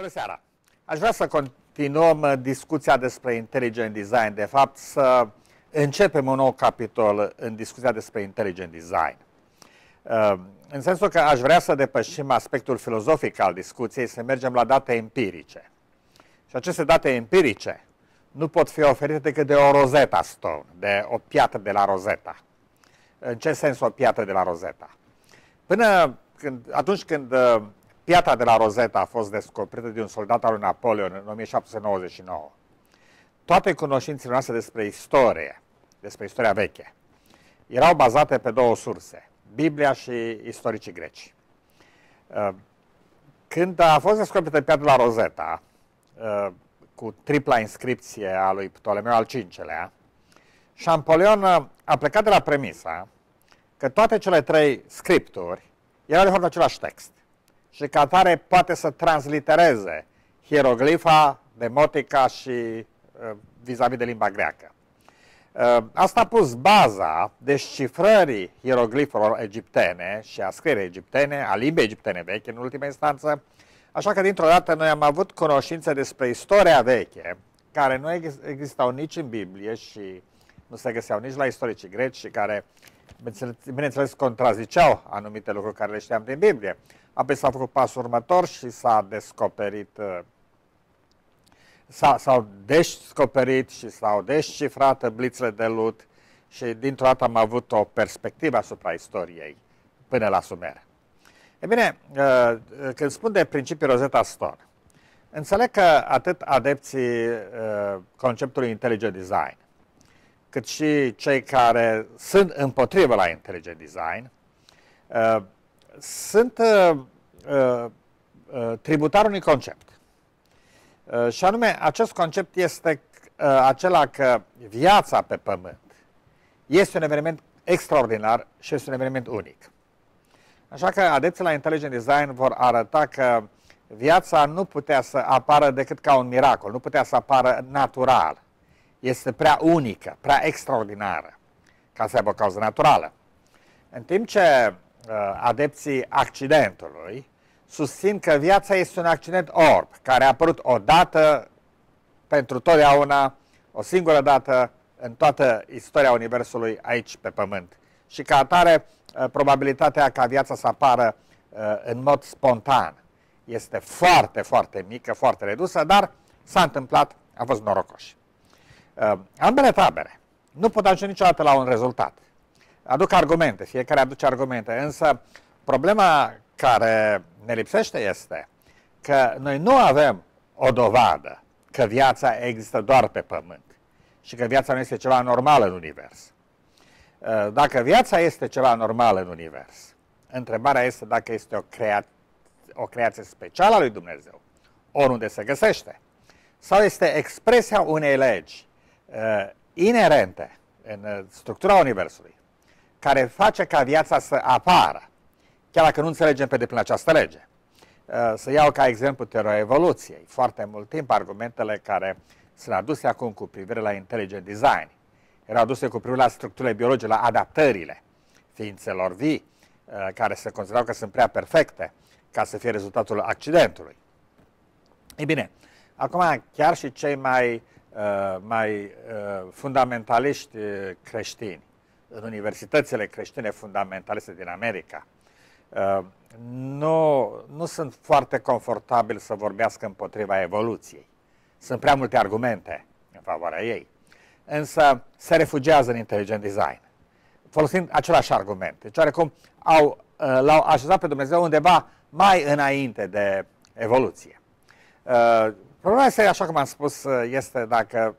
Bună seara! Aș vrea să continuăm uh, discuția despre Intelligent Design, de fapt să începem un nou capitol în discuția despre Intelligent Design. Uh, în sensul că aș vrea să depășim aspectul filozofic al discuției, să mergem la date empirice. Și aceste date empirice nu pot fi oferite decât de o Rosetta Stone, de o piatră de la Rosetta. În ce sens o piatră de la Rosetta? Până când, atunci când uh, Piatra de la Rosetta a fost descoperită de un soldat al lui Napoleon în 1799. Toate cunoștințele noastre despre istorie, despre istoria veche, erau bazate pe două surse, Biblia și istoricii greci. Uh, când a fost descoperită piatra de la Rosetta, uh, cu tripla inscripție a lui Ptolemeu al V-lea, Champollion a plecat de la premisa că toate cele trei scripturi erau de fapt același text și ca tare poate să translitereze hieroglifa, demotica și uh, vis-a-vis -vis de limba greacă. Uh, asta a pus baza descifrării hieroglifelor egiptene și a scrierii egiptene, a limbii egiptene veche în ultima instanță, așa că dintr-o dată noi am avut cunoștințe despre istoria veche, care nu existau nici în Biblie și nu se găseau nici la istoricii greci și care, bineînțeles, contraziceau anumite lucruri care le știam din Biblie apoi s-a făcut pasul următor și s-a descoperit, uh, s-au descoperit și s-au descifrat blițele de lut și dintr-o dată am avut o perspectivă asupra istoriei până la sumer. E bine, uh, uh, când spun de principiul Rosetta Stone, înțeleg că atât adepții conceptului intelligent design, cât și cei care sunt împotrivă la intelligent design, sunt uh, uh, uh tributar unui concept. Uh, și anume, acest concept este uh, acela că viața pe pământ este un eveniment extraordinar și este un eveniment unic. Așa că adepții la Intelligent Design vor arăta că viața nu putea să apară decât ca un miracol, nu putea să apară natural. Este prea unică, prea extraordinară ca să aibă o cauză naturală. În timp ce Uh, adepții accidentului susțin că viața este un accident orb, care a apărut odată pentru totdeauna, o singură dată în toată istoria Universului aici pe Pământ. Și ca atare, uh, probabilitatea ca viața să apară uh, în mod spontan este foarte, foarte mică, foarte redusă, dar s-a întâmplat, a fost norocoși. Ambele tabere nu pot ajunge niciodată la un rezultat aduc argumente, fiecare aduce argumente, însă problema care ne lipsește este că noi nu avem o dovadă că viața există doar pe pământ și că viața nu este ceva normal în univers. Uh, dacă viața este ceva normal în univers, întrebarea este dacă este o, crea- o creație specială a lui Dumnezeu, oriunde se găsește, sau este expresia unei legi uh, inerente în uh, structura Universului, care face ca viața să apară, chiar dacă nu înțelegem pe deplin această lege. Uh, să iau ca exemplu teoria evoluției. Foarte mult timp argumentele care sunt aduse acum cu privire la intelligent design erau aduse cu privire la structurile biologice, la adaptările ființelor vii, uh, care se considerau că sunt prea perfecte ca să fie rezultatul accidentului. Ei bine, acum chiar și cei mai, uh, mai fundamentaliști creștini în universitățile creștine fundamentaliste din America, uh, nu, nu sunt foarte confortabil să vorbească împotriva evoluției. Sunt prea multe argumente în favoarea ei. Însă se refugiază în intelligent design, folosind același argument. Deci, oarecum, au, uh, l-au așezat pe Dumnezeu undeva mai înainte de evoluție. Uh, problema este, așa cum am spus, este dacă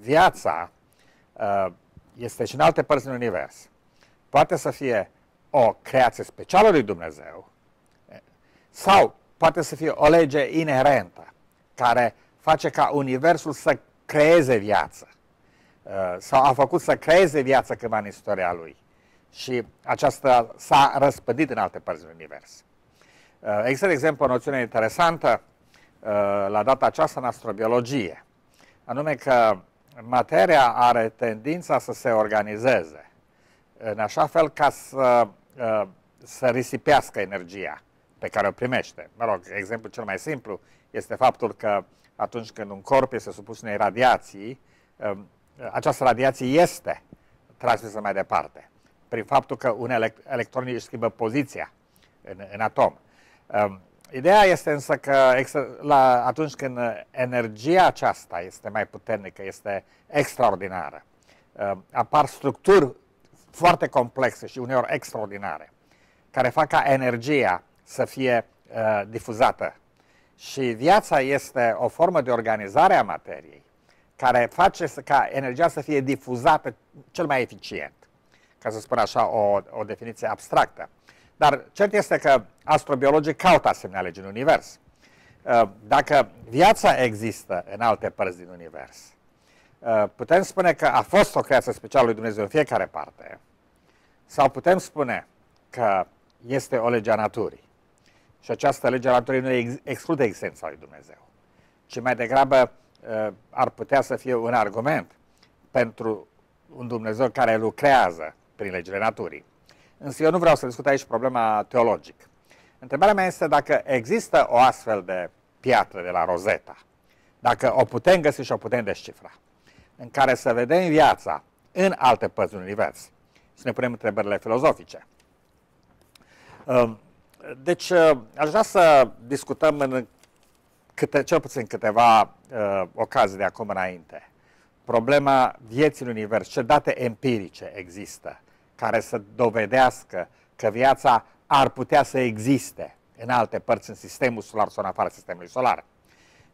viața este și în alte părți din univers. Poate să fie o creație specială lui Dumnezeu sau poate să fie o lege inerentă care face ca universul să creeze viață uh, sau a făcut să creeze viață cândva în istoria lui și aceasta s-a răspândit în alte părți din univers. Uh, există, de exemplu, o noțiune interesantă uh, la data aceasta în astrobiologie, anume că materia are tendința să se organizeze în așa fel ca să, ă, să risipească energia pe care o primește. Mă rog, exemplu cel mai simplu este faptul că atunci când un corp este supus unei radiații, ă, această radiație este transmisă mai departe, prin faptul că un electron își schimbă poziția în, în atom. Ă, Ideea este însă că la, atunci când energia aceasta este mai puternică, este extraordinară, uh, apar structuri foarte complexe și uneori extraordinare, care fac ca energia să fie uh, difuzată. Și viața este o formă de organizare a materiei care face să, ca energia să fie difuzată cel mai eficient, ca să spun așa o, o definiție abstractă. Dar cert este că astrobiologii caută asemenea legi în univers. Uh, dacă viața există în alte părți din univers, uh, putem spune că a fost o creație specială lui Dumnezeu în fiecare parte, sau putem spune că este o lege a naturii. Și această lege a naturii nu exclude existența lui Dumnezeu, ci mai degrabă uh, ar putea să fie un argument pentru un Dumnezeu care lucrează prin legile naturii. Însă eu nu vreau să discut aici problema teologică. Întrebarea mea este dacă există o astfel de piatră de la Rosetta, dacă o putem găsi și o putem descifra, în care să vedem viața în alte părți din univers, să ne punem întrebările filozofice. Ă, deci, ă, aș vrea să discutăm în câte, cel puțin câteva ă, ocazii de acum înainte problema vieții în univers, ce date empirice există, care să dovedească că viața ar putea să existe în alte părți în sistemul solar sau în afara sistemului solar.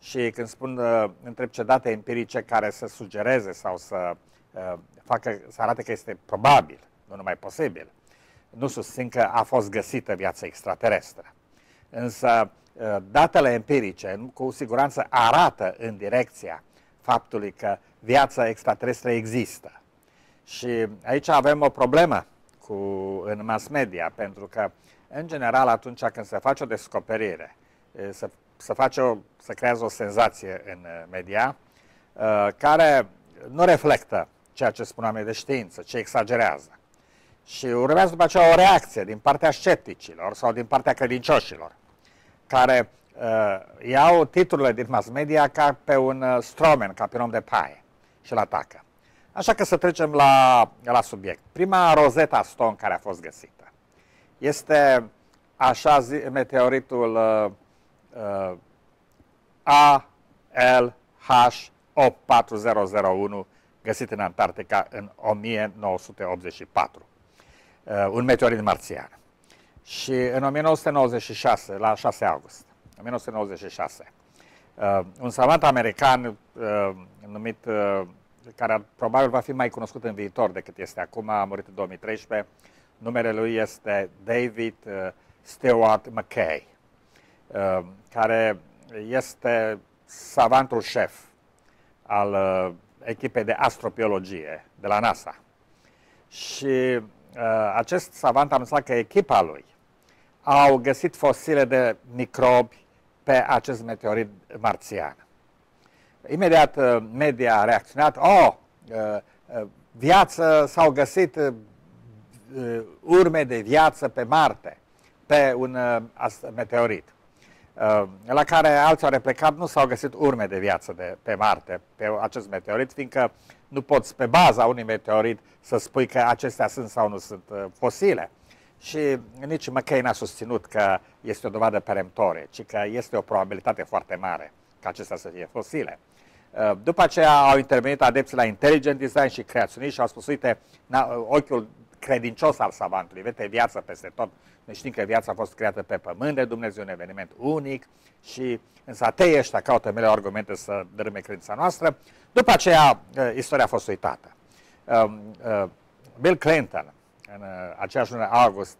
Și când spun, uh, întreb ce date empirice care să sugereze sau să, uh, facă, să arate că este probabil, nu numai posibil, nu susțin că a fost găsită viața extraterestră. Însă uh, datele empirice cu siguranță arată în direcția faptului că viața extraterestră există. Și aici avem o problemă cu, în mass media, pentru că, în general, atunci când se face o descoperire, se, se, face o, se creează o senzație în media, care nu reflectă ceea ce spun oamenii de știință, ce exagerează. Și urmează după aceea o reacție din partea scepticilor sau din partea credincioșilor, care uh, iau titlurile din mass media ca pe un uh, stromen, ca pe un om de paie și îl atacă. Așa că să trecem la, la subiect. Prima Rosetta Stone care a fost găsită este așa zi, meteoritul uh, uh, ALH84001 găsit în Antarctica în 1984. Uh, un meteorit marțian. Și în 1996, la 6 august, 1996, uh, un savant american uh, numit uh, care probabil va fi mai cunoscut în viitor decât este acum, a murit în 2013. Numele lui este David uh, Stewart McKay, uh, care este savantul șef al uh, echipei de astrobiologie de la NASA. Și acest savant a anunțat că echipa lui au găsit fosile de microbi pe acest meteorit marțian. Imediat uh, media a reacționat, oh, uh, uh, viață, s-au găsit urme de viață pe Marte, pe un meteorit. La care alții au replicat, nu s-au găsit urme de viață de, pe Marte, pe acest meteorit, fiindcă nu poți pe baza unui meteorit să spui că acestea sunt sau nu sunt fosile. Și nici McCain n-a susținut că este o dovadă peremptorie, ci că este o probabilitate foarte mare ca acestea să fie fosile. Uh, după aceea au intervenit adepții la intelligent design și creaționiști și au spus, uite, na, ochiul credincios al savantului, vede viața peste tot. Ne știm că viața a fost creată pe pământ de Dumnezeu, un eveniment unic și însă ateii ăștia caută mele argumente să dărâme credința noastră. După aceea, uh, istoria a fost uitată. Um, uh, Bill Clinton, în aceeași lună august,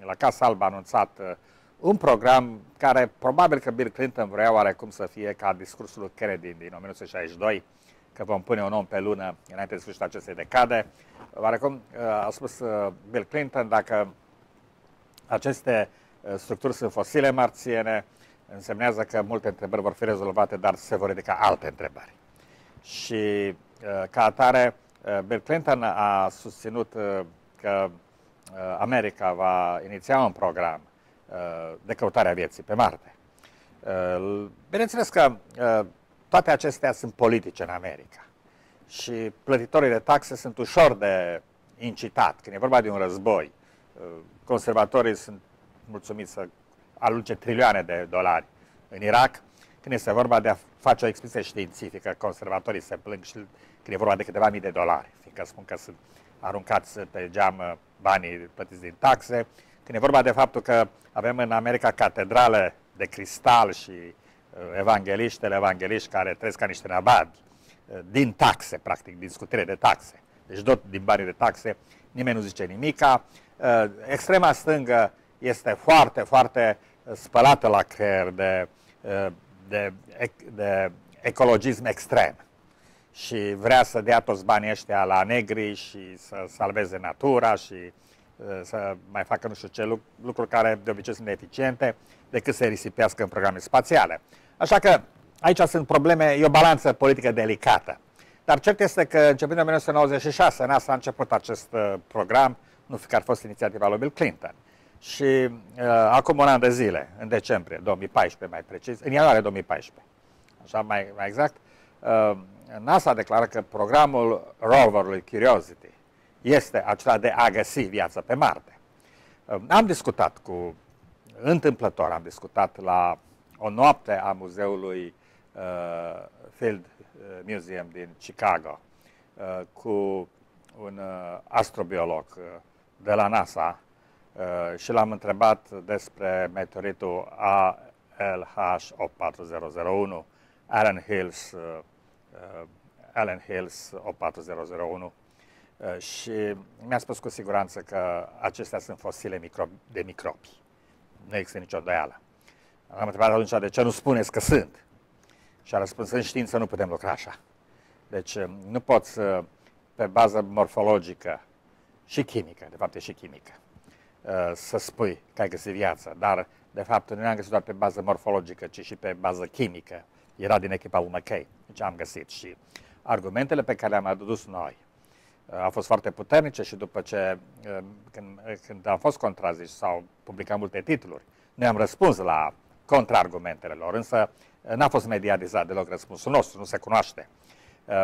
la Casa Albă, a anunțat un program care probabil că Bill Clinton vrea oarecum să fie ca discursul lui Kennedy din 1962, că vom pune un om pe lună înainte de sfârșitul acestei decade. Oarecum uh, a spus uh, Bill Clinton, dacă aceste uh, structuri sunt fosile marțiene, însemnează că multe întrebări vor fi rezolvate, dar se vor ridica alte întrebări. Și ca atare, Bill Clinton a susținut că America va iniția un program Uh, de căutare a vieții pe Marte. Uh, bineînțeles că uh, toate acestea sunt politice în America și plătitorii de taxe sunt ușor de incitat. Când e vorba de un război, conservatorii sunt mulțumiți să alunce trilioane de dolari în Irak. Când este vorba de a face o expresie științifică, conservatorii se plâng și când e vorba de câteva mii de dolari, fiindcă spun că sunt aruncați pe geam banii plătiți din taxe când e vorba de faptul că avem în America catedrale de cristal și uh, evangeliștele evangeliști care trăiesc ca niște uh, din taxe, practic, din scutire de taxe. Deci tot din banii de taxe, nimeni nu zice nimica. Uh, extrema stângă este foarte, foarte uh, spălată la creier de, de, de ecologism extrem și vrea să dea toți banii ăștia la negri și să salveze natura și Eh, să mai facă nu știu ce lucruri care de obicei sunt eficiente, decât să risipească în programe spațiale. Așa că aici sunt probleme, e o balanță politică delicată. Dar cert este că începând în 1996, NASA a început acest eh, program, nu fi că ar fost inițiativa lui Bill Clinton. Și uh, acum un an de zile, în decembrie 2014 mai precis, în ianuarie 2014, așa mai, mai exact, uh, NASA declară că programul roverului Curiosity, este acela de a găsi viață pe Marte. Ehm, am discutat cu, întâmplător am discutat la o noapte a muzeului uh, Field eh, Museum din Chicago uh, cu un uh, astrobiolog uh, de la NASA uh, și l-am întrebat despre meteoritul ALH-84001, Allen Hills, uh, uh, Allen Hills 84001, Uh, și mi-a spus cu siguranță că acestea sunt fosile micro- de microbi. Nu există nicio doială. Am întrebat atunci de ce nu spuneți că sunt. Și a răspuns, în știință nu putem lucra așa. Deci uh, nu poți, pe bază morfologică și chimică, de fapt e și chimică, uh, să spui că ai găsit viață. dar de fapt nu am găsit doar pe bază morfologică, ci și pe bază chimică. Era din echipa lui McKay, deci am găsit și argumentele pe care le-am adus noi a fost foarte puternice și după ce, uh, când, uh, când am fost contrazis sau publicat multe titluri. Noi am răspuns la contraargumentele lor, însă uh, n-a fost mediatizat deloc răspunsul nostru, nu se cunoaște.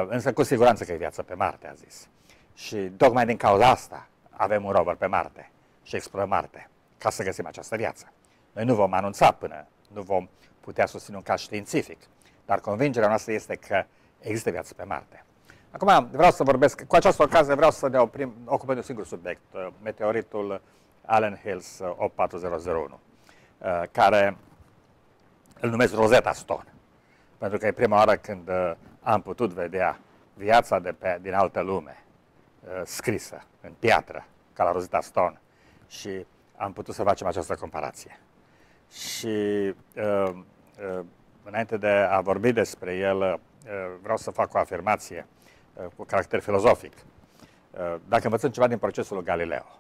Însă cu siguranță că e viață pe Marte, a zis. Și tocmai din cauza asta avem un rover pe Marte și explorăm Marte ca să găsim această viață. Noi nu vom anunța până nu vom putea susține un caz științific, dar convingerea noastră este că există viață pe Marte. Acum vreau să vorbesc, cu această ocazie vreau să ne oprim, ocupăm de un singur subiect, uh, meteoritul Allen Hills 84001, uh, uh, care îl numesc Rosetta Stone, pentru că e prima oară când am putut vedea viața de pe, din altă lume scrisă în piatră, ca la Rosetta Stone, și am putut să facem această comparație. Și înainte de a vorbi despre el, vreau să fac o afirmație Uh, cu caracter filozofic. Uh, dacă învățăm ceva din procesul lui Galileo,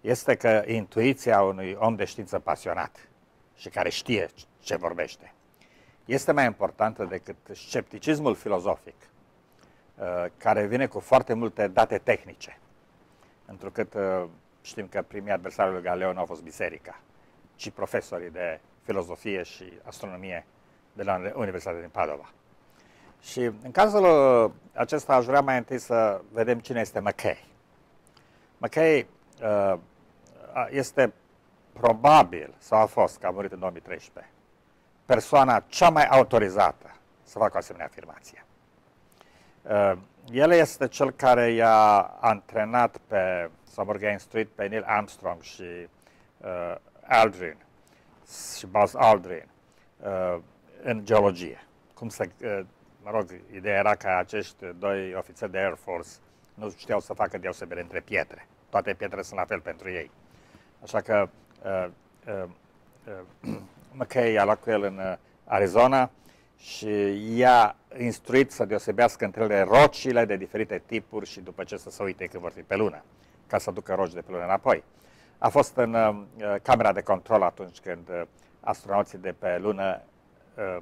este că intuiția unui om de știință pasionat și care știe ce vorbește este mai importantă decât scepticismul filozofic, uh, care vine cu foarte multe date tehnice. Întrucât știm că primii adversari lui Galileo nu au fost biserica, ci profesorii de filozofie și astronomie de la Universitatea din Padova. Și în cazul uh, acesta aș vrea mai întâi să vedem cine este McKay. McKay uh, este probabil, sau a fost, că a murit în 2013, persoana cea mai autorizată să facă o asemenea afirmație. Uh, el este cel care i-a antrenat pe, sau a instruit pe Neil Armstrong și uh, Aldrin și Buzz Aldrin uh, în geologie, cum să uh, mă rog, ideea era că acești doi ofițeri de Air Force nu știau să facă deosebire între pietre. Toate pietrele sunt la fel pentru ei. Așa că uh, uh, uh, McKay a luat cu el în uh, Arizona și i-a instruit să deosebească între ele rocile de diferite tipuri și după ce să se uite când vor fi pe lună, ca să ducă roci de pe lună înapoi. A fost în uh, camera de control atunci când uh, astronauții de pe lună uh,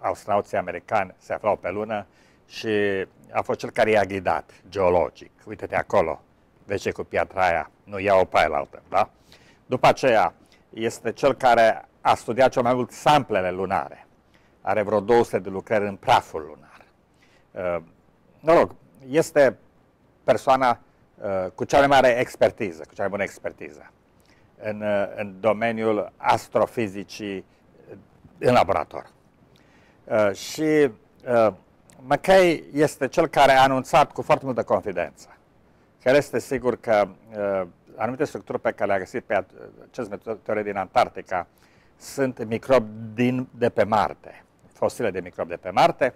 astronauții americani se aflau pe lună și a fost cel care i-a ghidat geologic. Uite-te acolo, vezi cu piatra aia, nu ia-o pe altă, da? După aceea, este cel care a studiat cel mai mult samplele lunare. Are vreo 200 de lucrări în praful lunar. Uh, rog, este persoana uh, cu cea mai mare expertiză, cu cea mai bună expertiză în, uh, în domeniul astrofizicii în laborator. Uh, și uh, McKay este cel care a anunțat cu foarte multă confidență că el este sigur că uh, anumite structuri pe care le-a găsit pe acest uh, meteore din Antarctica sunt microbi din, de pe Marte, fosile de microbi de pe Marte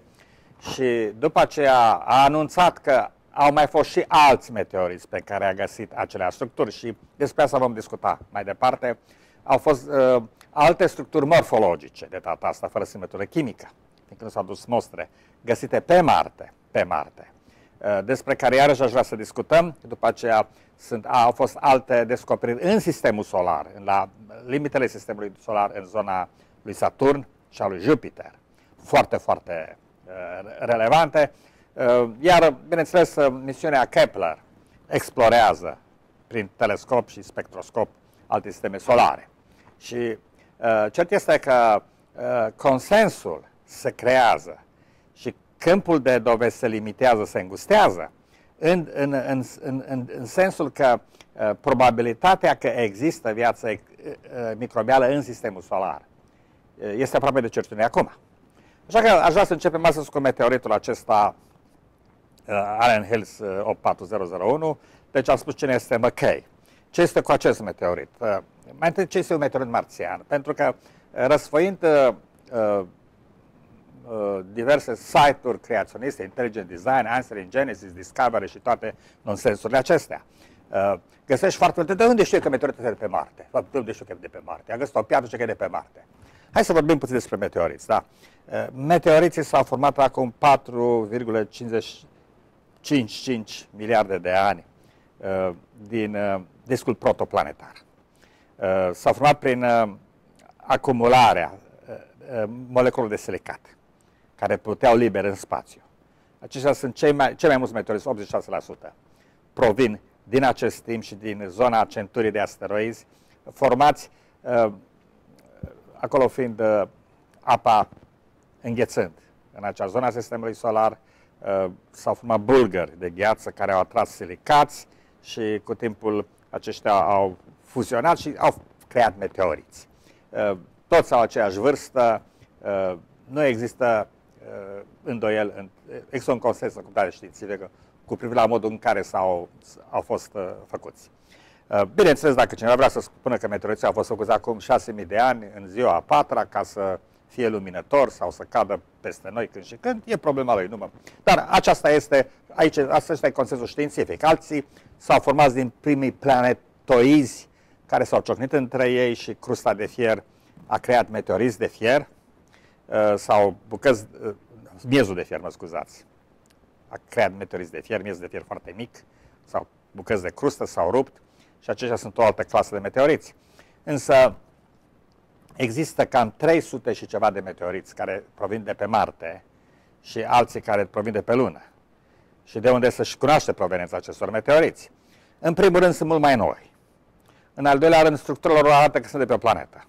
și după aceea a anunțat că au mai fost și alți meteoriți pe care a găsit acelea structuri și despre asta vom discuta mai departe. Au fost uh, alte structuri morfologice de data asta, fără simetură chimică din adică dus mostre, găsite pe Marte, pe Marte, uh, despre care iarăși aș vrea să discutăm. După aceea sunt, au fost alte descoperiri în sistemul solar, la limitele sistemului solar în zona lui Saturn și a lui Jupiter. Foarte, foarte uh, relevante. Uh, iar, bineînțeles, misiunea Kepler explorează prin telescop și spectroscop alte sisteme solare. Și cert este că consensul se creează și câmpul de dovezi se limitează, se îngustează, în, în, în, în, în, în sensul că uh, probabilitatea că există viață uh, uh microbială în sistemul solar uh, este aproape de certitudine acum. Așa că aș vrea să începem astăzi cu meteoritul acesta uh, Allen Hills 84001. Uh, deci am spus cine este McKay. Ce este cu acest meteorit? Uh, mai întâi ce este un meteorit marțian? Pentru că răsfăind uh, uh Uh, diverse site-uri creaționiste, Intelligent Design, Answer in Genesis, Discovery și toate nonsensurile acestea. Uh, găsești foarte multe. De unde știu că meteoritul este de pe Marte? De unde știu că e de pe Marte? A găsit o piatră ce e de pe Marte. Hai să vorbim puțin despre meteoriți, da. Uh, meteoriții s-au format acum 4,55 miliarde de ani din discul protoplanetar. S-au format prin acumularea moleculelor de silicat care pluteau liber în spațiu. Aceștia sunt cei mai, cei mai mulți meteoriți, 86%. Provin din acest timp și din zona centurii de asteroizi, formați uh, acolo fiind uh, apa înghețând. În acea zona sistemului solar uh, s-au format bulgări de gheață care au atras silicați și cu timpul aceștia au fuzionat și au creat meteoriți. Uh, toți au aceeași vârstă, uh, nu există uh, îndoiel, în, uh, există un consens în comunitatea științifică cu privire la modul în care s-au, au fost uh, făcuți. Uh, bineînțeles, dacă cineva vrea să spună că meteoriții au fost făcuți acum 6.000 de ani, în ziua a patra, ca să fie luminător sau să cadă peste noi când și când, e problema lui, nu mă. Dar aceasta este, aici, asta este consensul științific. Alții s-au format din primii planetoizi care s-au ciocnit între ei și crusta de fier a creat meteoriți de fier, Uh, sau bucăți, uh, miezul de fier, mă scuzați. A creat meteoriți de fier, miez de fier foarte mic, sau bucăți de crustă, sau rupt, și aceștia sunt o altă clasă de meteoriți. Însă există cam 300 și ceva de meteoriți care provin de pe Marte și alții care provin de pe Lună. Și de unde să-și cunoaște proveniența acestor meteoriți. În primul rând sunt mult mai noi. În al doilea rând, structurile lor arată că sunt de pe o planetă.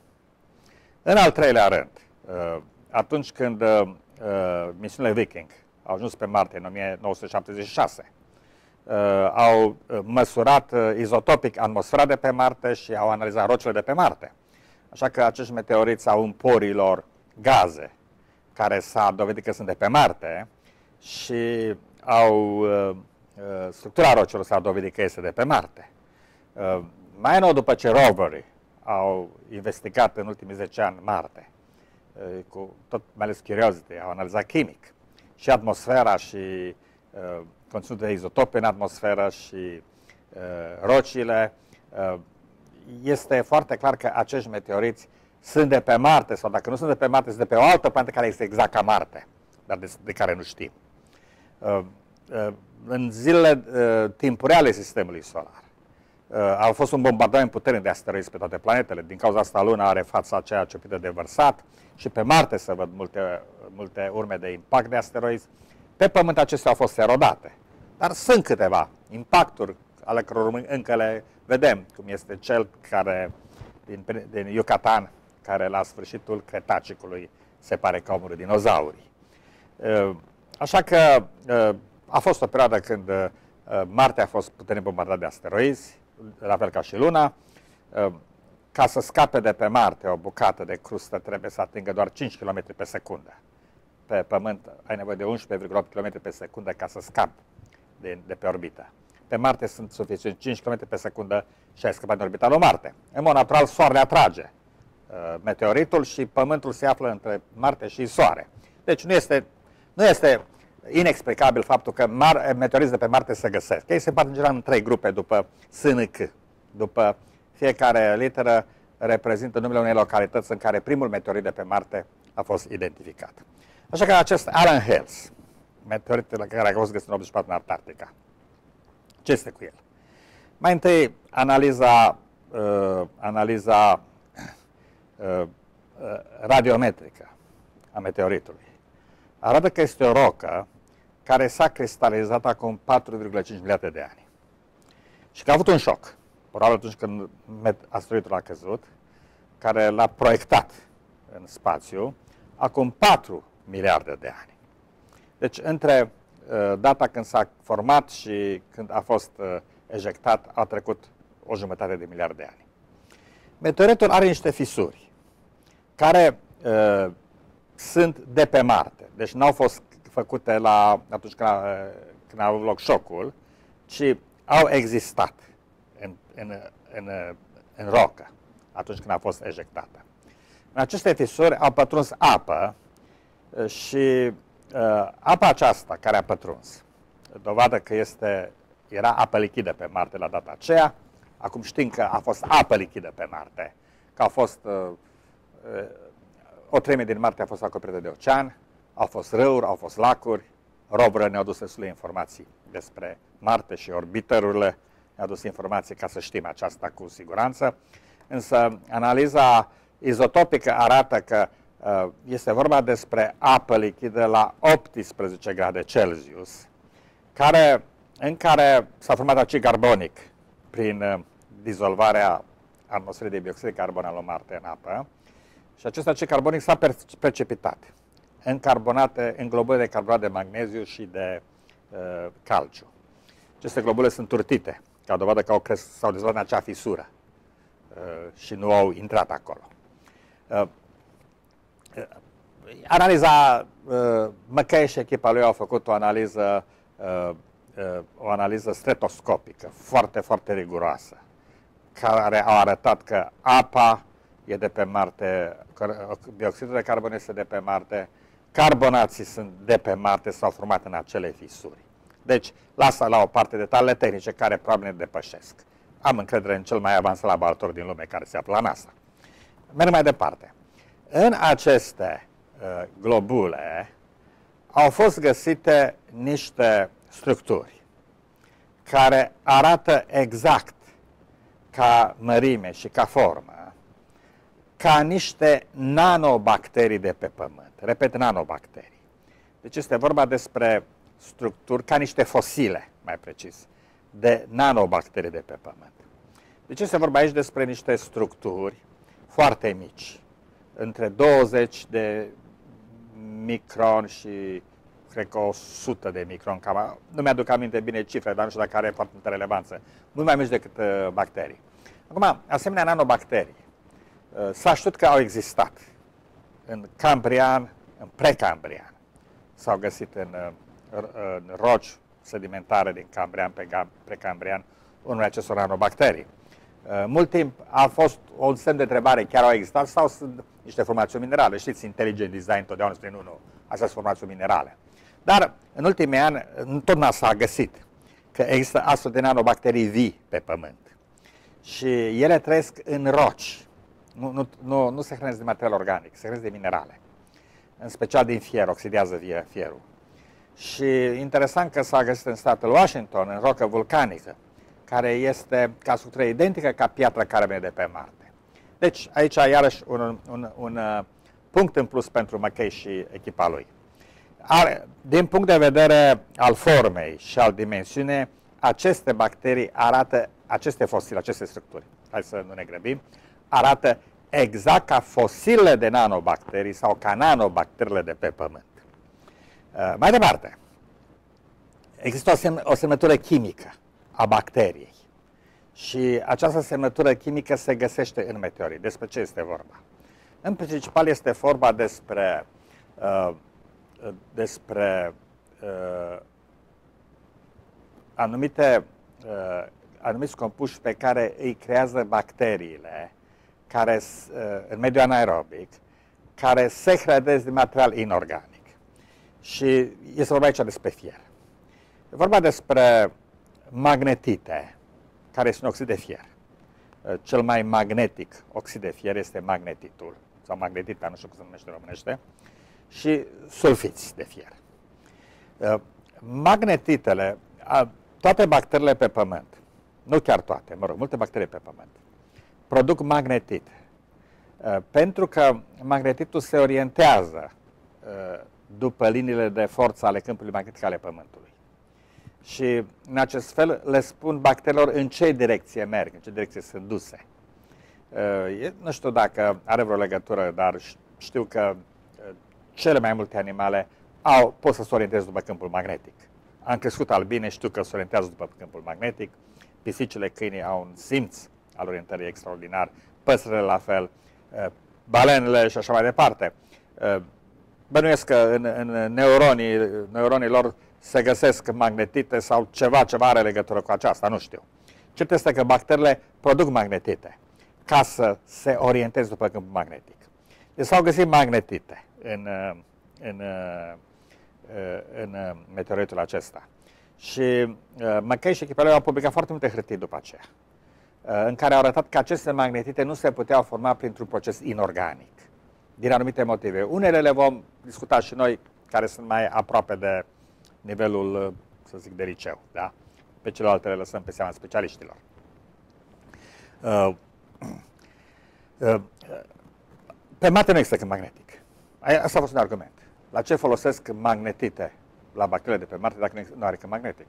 În al treilea rând, uh, atunci când uh, uh, misiunile Viking au ajuns pe Marte în 1976, uh, au uh, măsurat uh, izotopic atmosfera de pe Marte și au analizat rocile de pe Marte. Așa că acești meteoriți au în porilor gaze care s-a dovedit că sunt de pe Marte și au uh, uh, structura rocilor s-a dovedit că este de pe Marte. Uh, mai nou după ce roverii au investigat în ultimii 10 ani Marte, cu tot mai ales curiozity, au analizat chimic și atmosfera și uh, conținutul de izotope în atmosferă și uh, rocile. Uh, este foarte clar că acești meteoriți sunt de pe Marte sau dacă nu sunt de pe Marte, sunt de pe o altă planetă care este exact ca Marte, dar de, de care nu știm. Uh, uh, în zilele uh, timpuri ale sistemului solar, Uh, a fost un bombardament puternic de asteroizi pe toate planetele. Din cauza asta Luna are fața aceea ciupită de vărsat și pe Marte se văd multe, multe urme de impact de asteroizi. Pe Pământ acestea au fost erodate. Dar sunt câteva impacturi ale căror încă le vedem, cum este cel care din, din Yucatan, care la sfârșitul Cretacicului se pare că omul murit dinozaurii. Uh, așa că uh, a fost o perioadă când Marte a fost puternic bombardat de asteroizi, la fel ca și Luna. Uh, ca să scape de pe Marte o bucată de crustă, trebuie să atingă doar 5 km pe secundă. Pe Pământ ai nevoie de 11,8 km pe secundă ca să scapi de, de pe orbită. Pe Marte sunt suficient 5 km pe secundă și ai scăpat din orbita lui Marte. În mod natural, Soarele atrage uh, meteoritul și Pământul se află între Marte și Soare. Deci nu este, nu este inexplicabil faptul că mar, meteoriți de pe Marte se găsesc. Ei se împart în general în trei grupe după SNC, după fiecare literă reprezintă numele unei localități în care primul meteorit de pe Marte a fost identificat. Așa că acest Alan Hales, meteorit la care a fost găsit în 84 în Antarctica. Ce este cu el? Mai întâi, analiza, uh, analiza uh, uh, radiometrică a meteoritului. Arată că este o rocă care s-a cristalizat acum 4,5 miliarde de ani. Și că a avut un șoc, probabil atunci când asteroidul a căzut, care l-a proiectat în spațiu, acum 4 miliarde de ani. Deci, între uh, data când s-a format și când a fost uh, ejectat, a trecut o jumătate de miliard de ani. Meteoritul are niște fisuri care uh, sunt de pe Marte, deci n-au fost făcute la, atunci când a, când a avut loc șocul, ci au existat în, în, în, în rocă atunci când a fost ejectată. În aceste fisuri au pătruns apă uh, și uh, apa aceasta care a pătruns, dovadă că este, era apă lichidă pe Marte la data aceea, acum știm că a fost apă lichidă pe Marte, că a fost uh, uh, o treime din Marte a fost acoperită de ocean, au fost râuri, au fost lacuri. Robră ne-a dus destule informații despre Marte și orbiterurile. Ne-a dus informații ca să știm aceasta cu siguranță. Însă analiza izotopică arată că uh, este vorba despre apă lichidă la 18 grade Celsius, care, în care s-a format acid carbonic prin uh, dizolvarea atmosferei de dioxid de carbon al Marte în apă și acest acid carbonic s-a precipitat încarbonate în globule de carbonat de magneziu și de uh, calciu. Aceste globule sunt turtite, ca dovadă că au cres- s-au dezvoltat în acea fisură uh, și nu au intrat acolo. Uh, uh analiza, uh, Măcăie și echipa lui au făcut o analiză, uh, uh, o analiză stretoscopică, foarte, foarte riguroasă, care a arătat că apa e de pe Marte, uh, dioxidul de carbon este de pe Marte, carbonații sunt de pe Marte, s-au format în acele fisuri. Deci, lasă la o parte detaliile tehnice care probabil ne depășesc. Am încredere în cel mai avansat laborator din lume care se află la NASA. Merg mai departe. În aceste uh, globule au fost găsite niște structuri care arată exact ca mărime și ca formă, ca niște nanobacterii de pe Pământ repet, nanobacterii. Deci este vorba despre structuri ca niște fosile, mai precis, de nanobacterii de pe Pământ. Deci este vorba aici despre niște structuri foarte mici, între 20 de micron și cred că 100 de micron, cam, nu mi-aduc aminte bine cifre, dar nu știu dacă are foarte multă relevanță, mult mai mici decât uh, bacterii. Acum, asemenea nanobacterii, uh, s-a știut că au existat în Cambrian, în precambrian. S-au găsit în, uh, uh, în roci sedimentare din cambrian pe precambrian unul acestor nanobacterii. Uh, mult timp a fost un semn de întrebare, chiar au existat sau sunt niște formații minerale? Știți, Intelligent Design totdeauna spune nu, nu, astea sunt formații minerale. Dar în ultimii ani în n s-a găsit că există astfel de nanobacterii vii pe pământ. Și ele trăiesc în roci. Nu, nu, nu, nu se hrănesc de material organic, se hrănesc de minerale în special din fier, oxidează fie, fierul. Și interesant că s-a găsit în statul Washington, în rocă vulcanică, care este ca sucre identică ca piatra care de pe Marte. Deci aici iarăși un, un, un uh, punct în plus pentru McKay și echipa lui. Are, din punct de vedere al formei și al dimensiunii aceste bacterii arată, aceste fosile, aceste structuri, hai să nu ne grăbim, arată exact ca fosilele de nanobacterii sau ca nanobacteriile de pe Pământ. Uh, mai departe, există o, o semnătură chimică a bacteriei și această semnătură chimică se găsește în meteorii. Despre ce este vorba? În principal este vorba despre, uh, despre uh, anumite, uh, anumiți compuși pe care îi creează bacteriile care, uh, în mediul anaerobic, care se hrădesc din material inorganic. Și este vorba aici despre fier. E vorba despre magnetite, care sunt oxid de fier. Uh, cel mai magnetic oxid de fier este magnetitul, sau magnetita, nu știu cum se numește românește, și sulfiți de fier. Uh, magnetitele, toate bacteriile pe pământ, nu chiar toate, mă rog, multe bacterii pe pământ, produc magnetit. Uh, pentru că magnetitul se orientează uh, după liniile de forță ale câmpului magnetic ale Pământului. Și în acest fel le spun bacteriilor în ce direcție merg, în ce direcție sunt duse. Uh, nu știu dacă are vreo legătură, dar știu că cele mai multe animale au, pot să se orienteze după câmpul magnetic. Am crescut albine, știu că se orientează după câmpul magnetic. Pisicile, câinii au un simț al orientării extraordinar, păsările la fel, eh, balenele și așa mai departe. Eh, bănuiesc că în, în neuronii, neuronii lor se găsesc magnetite sau ceva, ceva are legătură cu aceasta, nu știu. Cert este că bacteriile produc magnetite ca să se orienteze după câmpul magnetic. Deci s-au găsit magnetite în, eh, în, în meteoritul acesta. Și McKay și echipele au publicat foarte multe hârtii după aceea. Uh, în care au arătat că aceste magnetite nu se puteau forma printr-un proces inorganic, din anumite motive. Unele le vom discuta și noi, care sunt mai aproape de nivelul, uh, să zic, de liceu, da? Pe celelalte le lăsăm pe seama specialiștilor. Uh, pe mate nu există magnetic. Asta a fost un argument. La ce folosesc magnetite la bacterele de pe Marte dacă nu are câmp magnetic?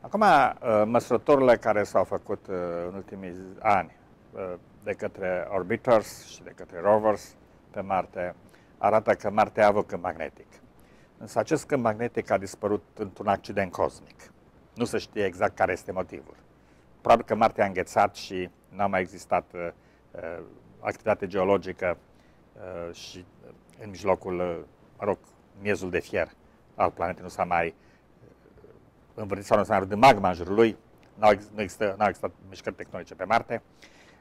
Acum, uh, măsurătorile care s-au făcut uh, în ultimii ani uh, de către orbiters și de către rovers pe Marte arată că Marte a avut câmp magnetic. Însă acest câmp magnetic a dispărut într-un accident cosmic. Nu se știe exact care este motivul. Probabil că Marte a înghețat și n-a mai existat uh, activitate geologică uh, și în mijlocul, uh, mă rog, miezul de fier al planetei nu s-a mai uh, învârtit sau nu din magma în jurul lui, n-au, nu există, n-au existat mișcări tectonice pe Marte.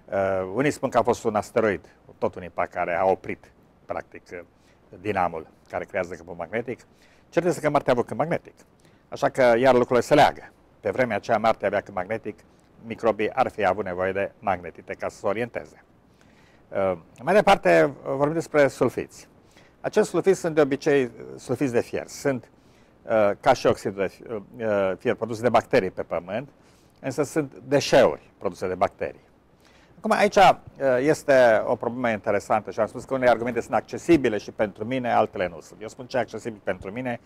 Uh, unii spun că a fost un asteroid, tot un impact care a oprit, practic, uh, dinamul care creează câmpul magnetic. Cert este că Marte a avut câmp magnetic. Așa că iar lucrurile se leagă. Pe vremea aceea Marte avea câmp magnetic, microbii ar fi avut nevoie de magnetite ca să se orienteze. Uh, mai departe, vorbim despre sulfiți. Acești sulfiți sunt de obicei uh, sulfiți de fier. Sunt Uh, ca și oxid de uh, uh, fier produse de bacterii pe pământ, însă sunt deșeuri produse de bacterii. Acum, aici este o problemă interesantă și am spus că unele argumente sunt accesibile și pentru mine, altele nu sunt. Eu spun ce e accesibil pentru mine,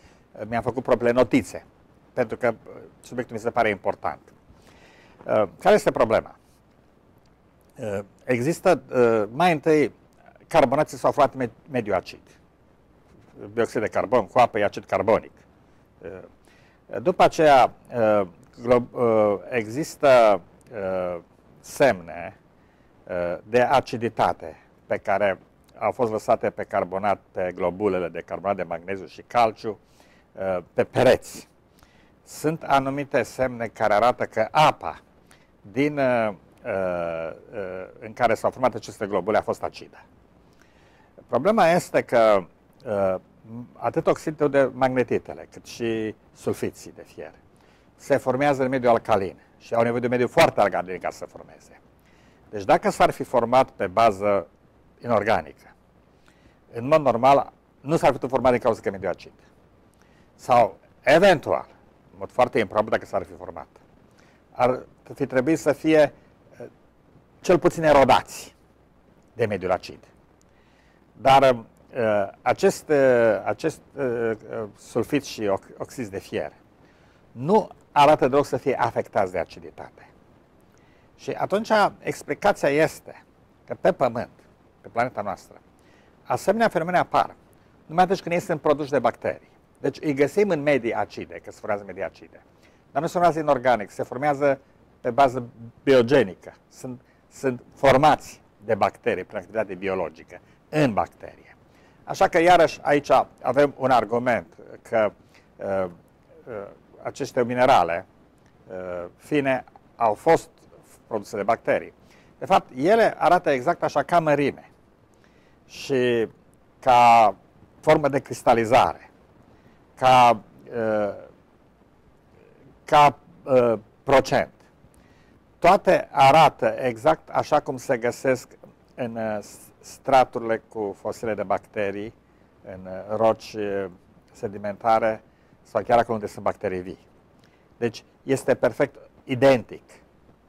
mi-am făcut propriile notițe, pentru că subiectul mi se pare important. Care este problema? Există mai întâi carbonații aflat mediu acid, Bioxid de carbon cu apă, e acid carbonic. Eh, după aceea, eh, eh, există semne de aciditate pe care au fost lăsate pe carbonat, pe globulele de carbonat de magneziu și calciu, pe pereți. Sunt anumite semne care arată că apa din, în care s-au format aceste globule a fost acidă. Problema este că atât oxidul de magnetitele, cât și sulfiții de fier, se formează în mediul alcalin și au nevoie de un mediu foarte alcalin ca să se formeze. Deci dacă s-ar fi format pe bază inorganică, în mod normal nu s-ar putea forma din cauza că mediul mediu acid. Sau, eventual, în mod foarte improbabil dacă s-ar fi format, ar fi trebuit să fie eh, cel puțin erodați de mediul acid. Dar eh, Uh, acest, uh, acest uh, sulfit și oxid de fier nu arată deloc să fie afectați de aciditate. Și atunci explicația este că pe Pământ, pe planeta noastră, asemenea fenomene apar numai atunci când ei sunt produși de bacterii. Deci îi găsim în medii acide, că se formează medii acide. Dar nu se formează inorganic, se formează pe bază biogenică. Sunt, sunt formați de bacterii prin activitate biologică, în bacterie. Așa că, iarăși, aici avem un argument că uh, uh, aceste minerale uh, fine au fost produse de bacterii. De fapt, ele arată exact așa ca mărime și ca formă de cristalizare, ca, uh, ca uh, procent. Toate arată exact așa cum se găsesc în uh, straturile cu fosile de bacterii în uh, roci uh, sedimentare sau chiar acolo unde sunt bacterii vii. Deci este perfect identic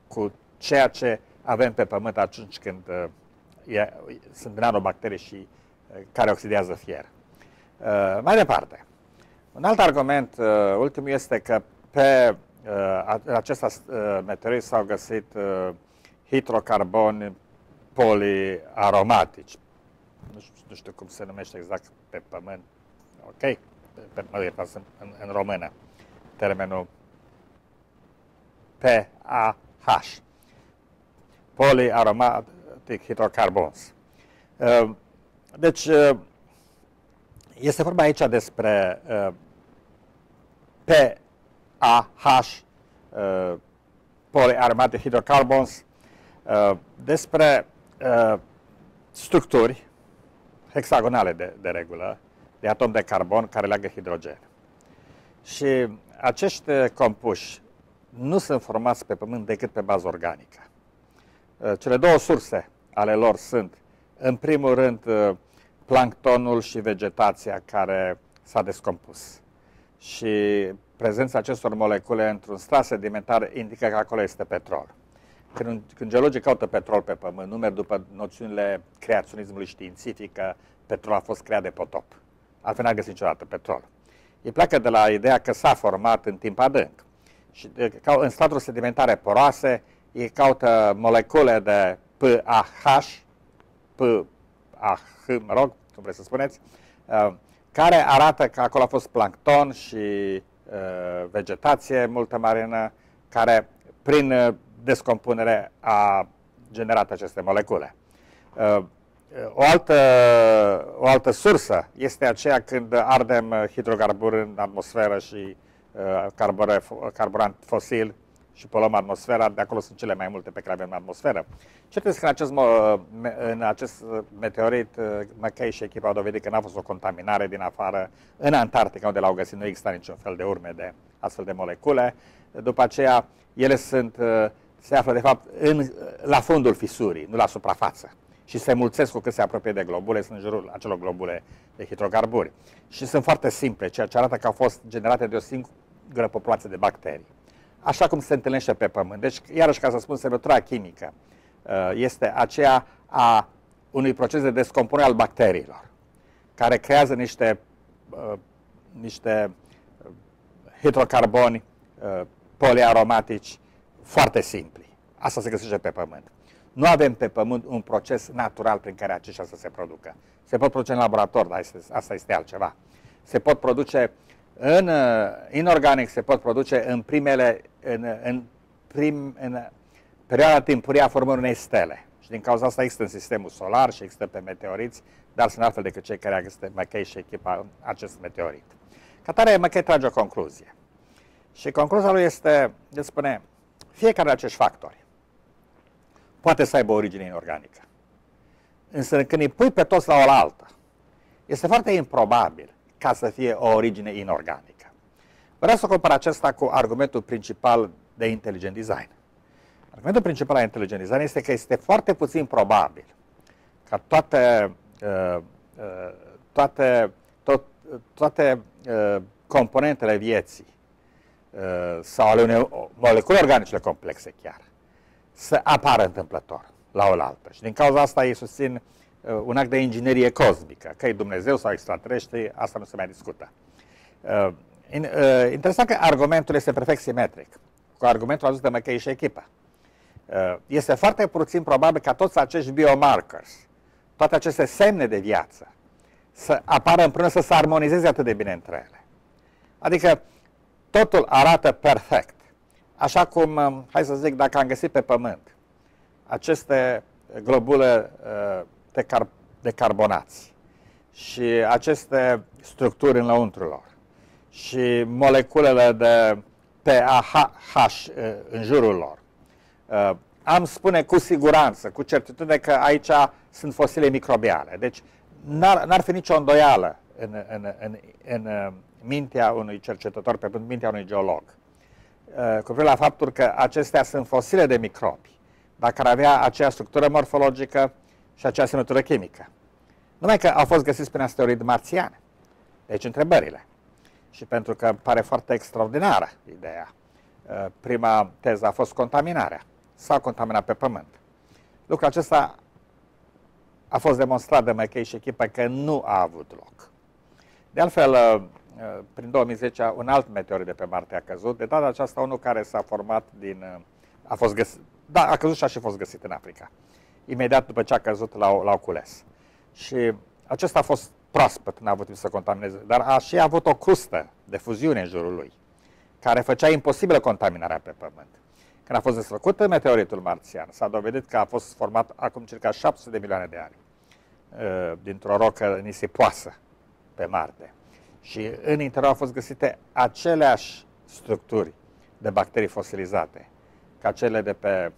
cu ceea ce avem pe pământ atunci când e, uh, sunt nanobacterii și care oxidează fier. Mai departe, un alt argument, ultimul, este că pe acest meteorit s-au găsit hidrocarboni poliaromatici. Nu știu, nu știu cum se numește exact pe pământ, ok? Pe, mă în, în, în română, termenul PAH, Poliaromatic hidrocarbons. Uh, deci, uh, este vorba aici despre PAH, uh, poliaromatic hidrocarbons, despre uh, structuri hexagonale de, de regulă, de atom de carbon care leagă hidrogen. Și acești compuși nu sunt formați pe pământ decât pe bază organică. Uh, cele două surse ale lor sunt, în primul rând, uh, planctonul și vegetația care s-a descompus. Și prezența acestor molecule într-un strat sedimentar indică că acolo este petrol când, când geologii caută petrol pe pământ, numeri după noțiunile creaționismului științific că petrol a fost creat de potop. Altfel n a găsit niciodată petrol. Ei pleacă de la ideea că s-a format în timp adânc. Și ca, în straturi sedimentare poroase, ei caută molecule de PAH, PAH, mă rog, cum vreți să spuneți, uh, care arată că acolo a fost plancton și uh, vegetație multă marină, care prin uh, descompunere a generat aceste molecule. Uh, o altă, o altă sursă este aceea când ardem hidrocarburi în atmosferă și uh, carbure, carburant fosil și poluăm atmosfera, de acolo sunt cele mai multe pe care avem în atmosferă. ce trebuie că în acest, în acest meteorit, uh, McKay și echipa au dovedit că n-a fost o contaminare din afară în Antarctica, unde l-au găsit, nu exista niciun fel de urme de astfel de molecule. După aceea, ele sunt se află, de fapt, în, la fundul fisurii, nu la suprafață. Și se mulțesc cu cât se apropie de globule, sunt în jurul acelor globule de hidrocarburi. Și sunt foarte simple, ceea ce arată că au fost generate de o singură populație de bacterii. Așa cum se întâlnește pe Pământ. Deci, iarăși, ca să spun, semnătura chimică uh, este aceea a unui proces de descompunere al bacteriilor, care creează niște, uh, niște uh, hidrocarboni poliaromatici foarte simpli. Asta se găsește pe pământ. Nu avem pe pământ un proces natural prin care aceștia să se producă. Se pot produce în laborator, dar este, asta este altceva. Se pot produce în uh, inorganic, se pot produce în primele, în, uh, în, prim, în uh, perioada timpurie a formării unei stele. Și din cauza asta există în sistemul solar și există pe meteoriți, dar sunt altfel decât cei care există McKay și echipa acest meteorit. Ca McKay trage o concluzie. Și concluzia lui este, el spune, fiecare de acești factori poate să aibă origine inorganică. Însă când îi pui pe toți la oaltă, este foarte improbabil ca să fie o origine inorganică. Vreau să compar acesta cu argumentul principal de intelligent design. Argumentul principal al intelligent design este că este foarte puțin probabil ca toate, uh, uh, toate, tot, toate uh, componentele vieții Eh, sau ale unei molecule organice complexe chiar, să apară întâmplător la oaltă. Și din cauza asta ei susțin eh, un act de inginerie cosmică, că e Dumnezeu sau extraterestri, asta nu se mai discută. Eh, interesant că argumentul este perfect simetric. Cu argumentul adus de McKay și echipa. Este foarte puțin probabil ca toți acești biomarkers, toate aceste semne de viață, să apară împreună să se armonizeze atât de bine între ele. Adică totul arată perfect. Așa cum, um, hai să zic, dacă am găsit pe pământ aceste globule uh, de, car- de carbonați și aceste structuri înăuntru lor și moleculele de PAH uh, în jurul lor. Uh, am spune cu siguranță, cu certitudine că aici sunt fosile microbiale. Deci n-ar, n-ar fi nicio îndoială în, în, în, în mintea unui cercetător, pe mintea unui geolog, uh, cu privire la faptul că acestea sunt fosile de microbi, dar care avea aceea structură morfologică și aceea semnătură chimică. Numai că au fost găsiți prin asteroid marțian. Deci întrebările. Și pentru că pare foarte extraordinară ideea, uh, prima teză a fost contaminarea. S-au contaminat pe Pământ. Lucrul acesta a fost demonstrat de McKay și echipa că nu a avut loc. De altfel, uh, Uh, prin 2010 un alt meteorit de pe Marte a căzut, de data aceasta unul care s-a format din... Uh, a fost găs- da, a căzut și a și fost găsit în Africa, imediat după ce a căzut l-au, l-au cules. Și acesta a fost proaspăt, n-a avut timp să contamineze, dar a și avut o crustă de fuziune în jurul lui, care făcea imposibilă contaminarea pe Pământ. Când a fost desfăcut meteoritul marțian, s-a dovedit că a fost format acum circa 700 de milioane de ani uh, dintr-o rocă nisipoasă pe Marte și în interior au fost găsite aceleași structuri de bacterii fosilizate ca cele de pe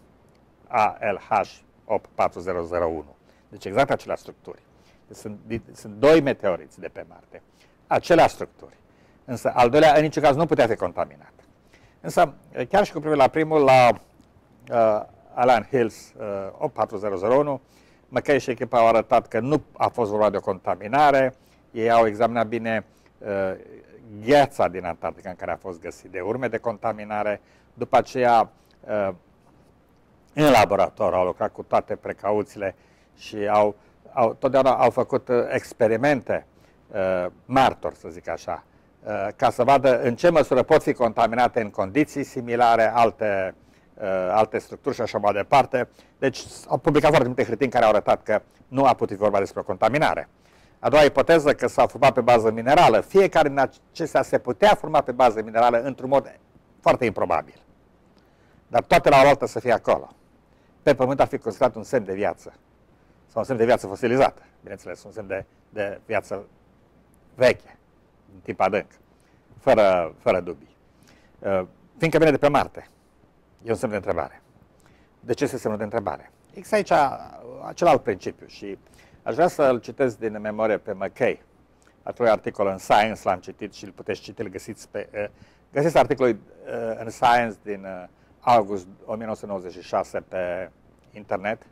ALH84001. Deci exact aceleași structuri. Deci sunt, sunt doi meteoriți de pe Marte. Aceleași structuri. Însă al doilea în niciun caz nu putea fi contaminat. Însă chiar și cu privire la primul, la uh, Alan Hills uh, 84001, McKay și echipa au arătat că nu a fost vorba de o contaminare, ei au examinat bine Uh, gheața din Antarctica în care a fost găsit, de urme de contaminare. După aceea, uh, în laborator au lucrat cu toate precauțiile și au, au totdeauna au făcut uh, experimente martor, să zic așa, ca să vadă în ce măsură pot fi contaminate în condiții similare alte, alte structuri și așa mai departe. Deci au publicat foarte multe hârtii care au arătat că nu a putut fi vorba despre o contaminare. A doua ipoteză că s-au format pe bază minerală. Fiecare din acestea se putea forma pe bază minerală într-un mod foarte improbabil. Dar toate la o altă să fie acolo. Pe pământ ar fi considerat un semn de viață. Sau un semn de viață fosilizată. Bineînțeles, un semn de, de viață veche, în timp adânc, fără, fără dubii. Uh, fiindcă vine de pe Marte, e un semn de întrebare. De ce este semnul de întrebare? Exact aici uh, acel alt principiu și uh, Aș vrea să-l citesc din memorie pe McKay. A articol în Science l-am citit și îl puteți citi, îl găsiți pe... Uh, găsiți articolul uh, în Science din uh, august 1996 pe internet.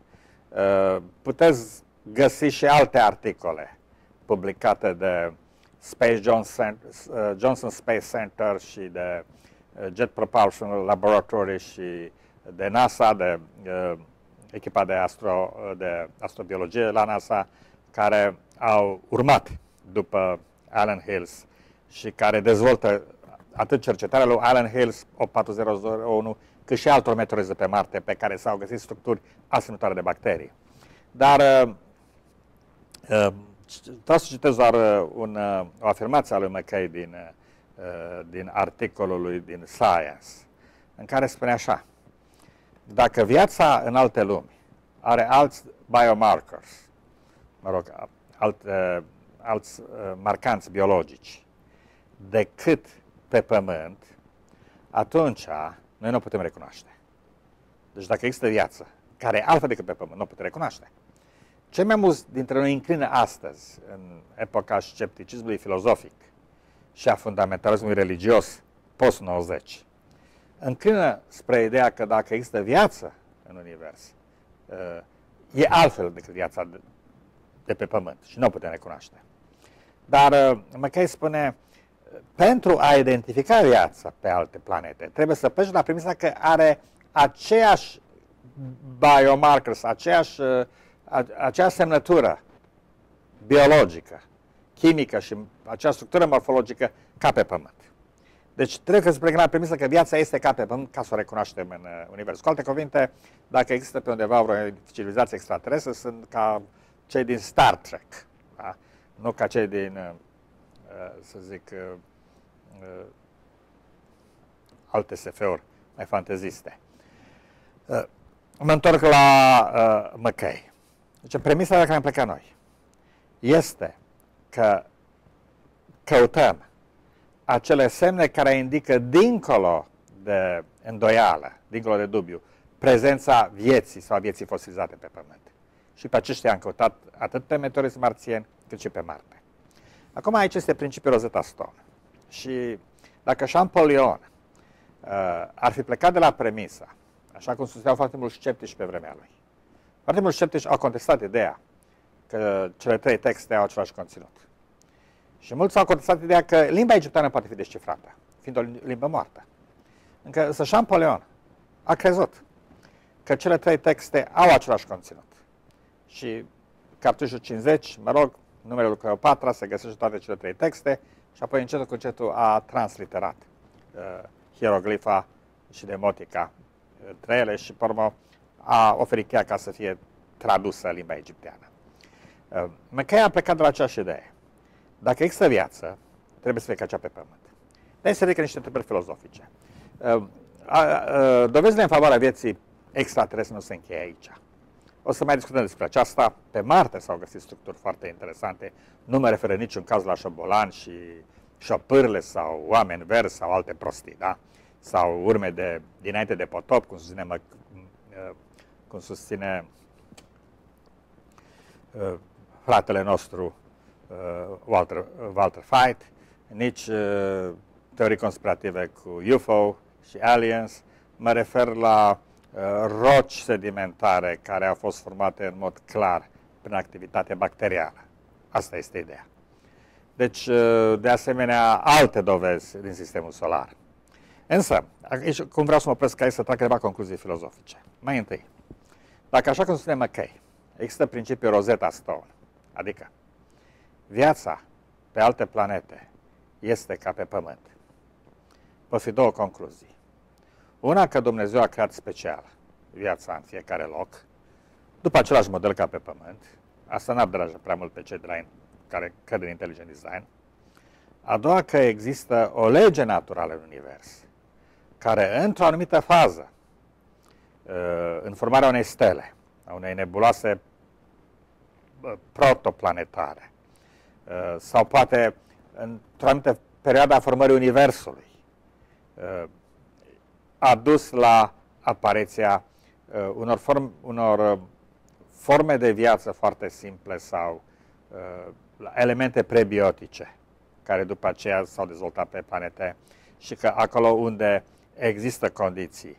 Uh, puteți găsi și alte articole publicate de Space Johnson, uh, Johnson Space Center și de Jet Propulsion Laboratory și de NASA, de uh, echipa de, astro, de astrobiologie la NASA, care au urmat după Alan Hills și care dezvoltă atât cercetarea lui Alan Hills 84001, cât și altor meteorize pe Marte pe care s-au găsit structuri asemănătoare de bacterii. Dar uh, uh, vreau să citesc doar uh, un, o afirmație a lui McKay din, din articolul lui din Science, în care spune așa – dacă viața în alte lumi are alți biomarkers, mă rog, alt, uh, alți uh, marcanți biologici, decât pe Pământ, atunci noi nu putem recunoaște. Deci dacă există viață care e altfel decât pe Pământ, nu putem recunoaște. Cei mai mulți dintre noi înclină astăzi, în epoca scepticismului filozofic și a fundamentalismului religios post-90, înclină spre ideea că dacă există viață în univers, uh, e altfel decât viața de pe pământ și nu o putem recunoaște. Dar uh, McKay spune, pentru a identifica viața pe alte planete, trebuie să pleci la premisa că are aceeași biomarkers, aceeași, uh, aceeași semnătură biologică, chimică și acea structură morfologică ca pe Pământ. Deci trebuie să plecăm la premisa că viața este ca pe pământ ca să o recunoaștem în uh, univers. Cu alte cuvinte, dacă există pe undeva vreo civilizație extraterestră, sunt ca cei din Star Trek, da? nu ca cei din, uh, uh să zic, uh, uh, alte SF-uri mai fanteziste. Uh, mă întorc la uh, McKay. Deci premisa la care am plecat noi este că căutăm acele semne care indică dincolo de îndoială, dincolo de dubiu, prezența vieții sau a vieții fosilizate pe Pământ. Și pe aceștia am căutat atât pe meteoriți marțieni, cât și pe Marte. Acum aici este principiul Rosetta Stone. Și dacă Champollion uh, ar fi plecat de la premisa, așa cum susțineau foarte mulți sceptici pe vremea lui, foarte mulți sceptici au contestat ideea că cele trei texte au același conținut. Și mulți s-au contestat ideea că limba egipteană poate fi descifrată, fiind o limbă moartă. Încă să Champollion a crezut că cele trei texte au același conținut. Și cartușul 50, mă rog, numele lui Cleopatra, se găsește toate cele trei texte și apoi încetul cu încetul a transliterat uh, hieroglifa și demotica uh, între ele și, pe urmă, a oferit cheia ca să fie tradusă limba egipteană. Uh, McKay a plecat de la aceeași idee dacă există viață, trebuie să fie ca cea pe pământ. Dar se niște întrebări filozofice. Uh, uh, dovezile în favoarea vieții extraterestre nu se încheie aici. O să mai discutăm despre aceasta. Pe Marte s-au găsit structuri foarte interesante. Nu mă refer în niciun caz la șobolan și șopârle sau oameni verzi sau alte prostii, da? Sau urme de, dinainte de potop, cum susține, mă, uh, cum susține uh, fratele nostru Uh, Walter, uh, Walter Fight, nici uh, teorii conspirative cu UFO și aliens. Mă refer la roci sedimentare care au fost formate în mod clar prin activitate bacterială. Asta este ideea. Deci, de asemenea, alte dovezi din sistemul solar. Însă, aici, cum vreau să mă opresc aici să trag câteva concluzii filozofice. Mai întâi, dacă așa cum spune McKay, există principiul Rosetta Stone, adică viața pe alte planete este ca pe pământ. Pot fi două concluzii. Una, că Dumnezeu a creat special viața în fiecare loc, după același model ca pe pământ. Asta n-ar deranja prea mult pe cei de la care cred în intelligent design. A doua, că există o lege naturală în univers, care într-o anumită fază, uh, în formarea unei stele, a unei nebuloase uh, protoplanetare, Uh, sau poate într-o anumită perioadă a formării Universului uh, a dus la apariția uh, unor, form, unor forme de viață foarte simple sau la elemente prebiotice care după aceea s-au dezvoltat pe planete și că acolo unde există condiții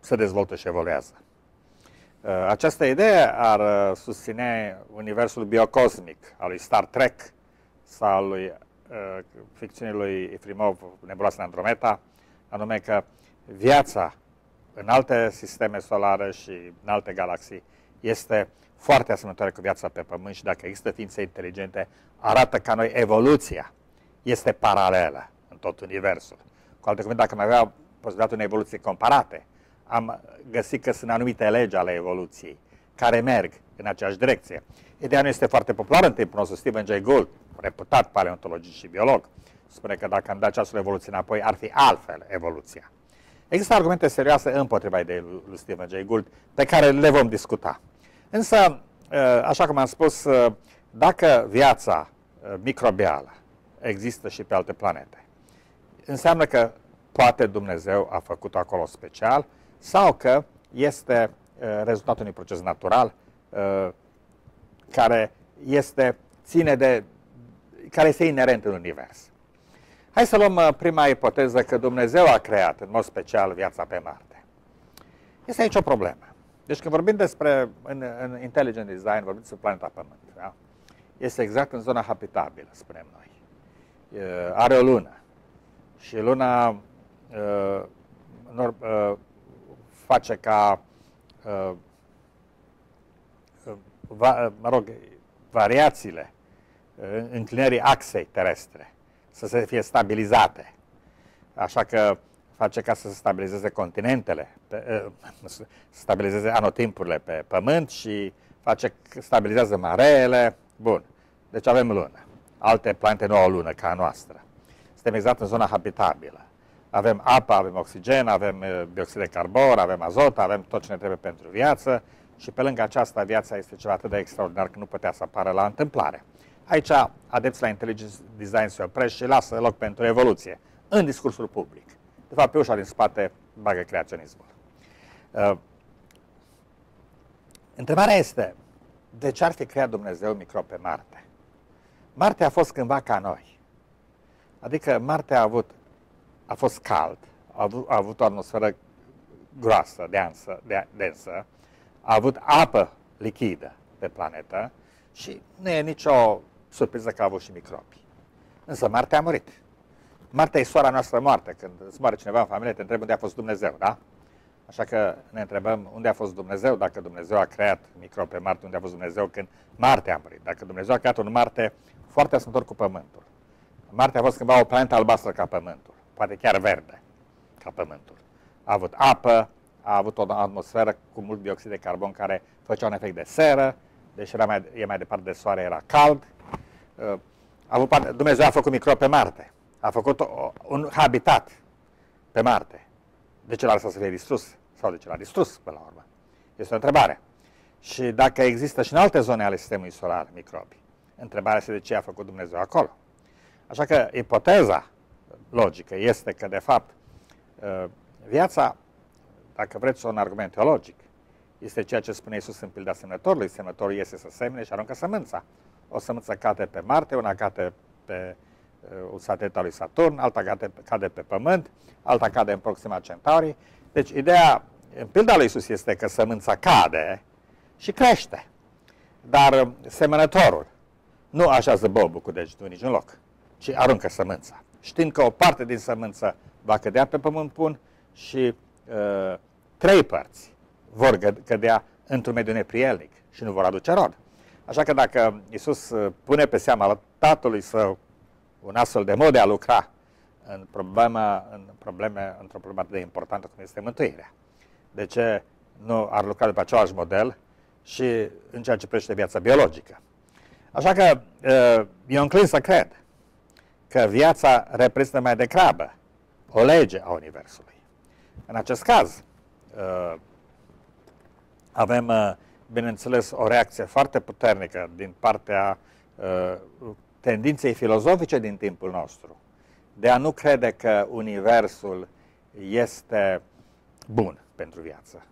se dezvoltă și evoluează. Uh, această idee ar uh, susține universul biocosmic al lui Star Trek sau al lui uh, ficțiunii lui Efimov, nebuloasa Andromeda, anume că viața în alte sisteme solare și în alte galaxii este foarte asemănătoare cu viața pe Pământ și dacă există ființe inteligente, arată ca noi evoluția este paralelă în tot universul. Cu alte cuvinte, dacă mai avea posibilitatea unei evoluții comparate, am găsit că sunt anumite legi ale evoluției care merg în aceeași direcție. Ideea nu este foarte populară în timpul nostru. Stephen Jay Gould, reputat paleontologist și biolog, spune că dacă am dat ceasul evoluție înapoi, ar fi altfel evoluția. Există argumente serioase împotriva ideii lui Stephen Jay Gould, pe care le vom discuta. Însă, ă, așa cum am spus, ă, dacă viața ă, microbială există și pe alte planete, înseamnă că poate Dumnezeu a făcut acolo special sau că este uh, rezultatul unui proces natural uh, care este ține de care este inerent în univers. Hai să luăm uh, prima ipoteză că Dumnezeu a creat în mod special viața pe Marte. Este aici o problemă. Deci când vorbim despre în, în intelligent design, vorbim despre planeta Pământ. Da? Este exact în zona habitabilă, spunem noi. E, are o lună. Și luna e, nor, e, face ca, uh, uh, va, uh, mă rog, variațiile înclinării axei terestre să se fie stabilizate. Așa că face ca să se stabilizeze continentele, pe, să stabilizeze anotimpurile pe Pământ și face, stabilizează mareele. Bun. Deci avem lună. Alte plante nu au lună ca a noastră. Suntem exact în zona habitabilă. Avem apă, avem oxigen, avem uh, dioxid de carbon, avem azot, avem tot ce ne trebuie pentru viață și pe lângă aceasta viața este ceva atât de extraordinar că nu putea să apară la întâmplare. Aici adepți la intelligence design se oprește și lasă loc pentru evoluție în discursul public. De fapt, pe ușa din spate bagă creaționismul. Uh, întrebarea este, de ce ar fi creat Dumnezeu un microb pe Marte? Marte a fost cândva ca noi. Adică Marte a avut a fost cald, a avut, a avut o atmosferă groasă, densă, de, densă, a avut apă lichidă pe planetă și nu e nicio surpriză că a avut și microbi. Însă Marte a murit. Marte e soara noastră moarte. Când îți moare cineva în familie, te întreb unde a fost Dumnezeu, da? Așa că ne întrebăm unde a fost Dumnezeu, dacă Dumnezeu a creat microbi pe Marte, unde a fost Dumnezeu când Marte a murit. Dacă Dumnezeu a creat un Marte foarte asemănător cu Pământul. Marte a fost cândva o planetă albastră ca Pământul poate chiar verde, ca Pământul. A avut apă, a avut o atmosferă cu mult dioxid de carbon care făcea un efect de seră, deci era mai, e mai departe de soare, era cald. Uh, a avut, Dumnezeu a făcut microbi pe Marte, a făcut o, un habitat pe Marte. De ce l-a lăsat să fie distrus? Sau de ce l-a distrus, până la urmă? Este o întrebare. Și dacă există și în alte zone ale sistemului solar microbi, întrebarea este de ce a făcut Dumnezeu acolo. Așa că ipoteza logică este că, de fapt, ă, viața, dacă vreți un argument teologic, este ceea ce spune Iisus în pilda semnătorului. Semnătorul iese să semne și aruncă sămânța. O sămânță cade pe Marte, una cade pe ă, un satelit al lui Saturn, alta cade, cade pe Pământ, alta cade în Proxima Centauri. Deci ideea în pilda lui Iisus este că sămânța cade și crește. Dar ă, semănătorul nu așează bobul cu degetul niciun loc, ci aruncă sămânța știind că o parte din sămânță va cădea pe pământ bun și uh, trei părți vor cădea într-un mediu neprielnic și nu vor aduce rod. Așa că dacă Isus uh, pune pe seama tatălui său un astfel de mod de a lucra în, problema, în probleme, într-o problemă atât de importantă cum este mântuirea, de ce nu ar lucra după același model și în ceea ce privește viața biologică? Așa că uh, eu înclin să cred că viața reprezintă mai degrabă o lege a Universului. În acest caz, uh, avem, uh, bineînțeles, o reacție foarte puternică din partea uh, tendinței filozofice din timpul nostru, de a nu crede că Universul este bun pentru viață.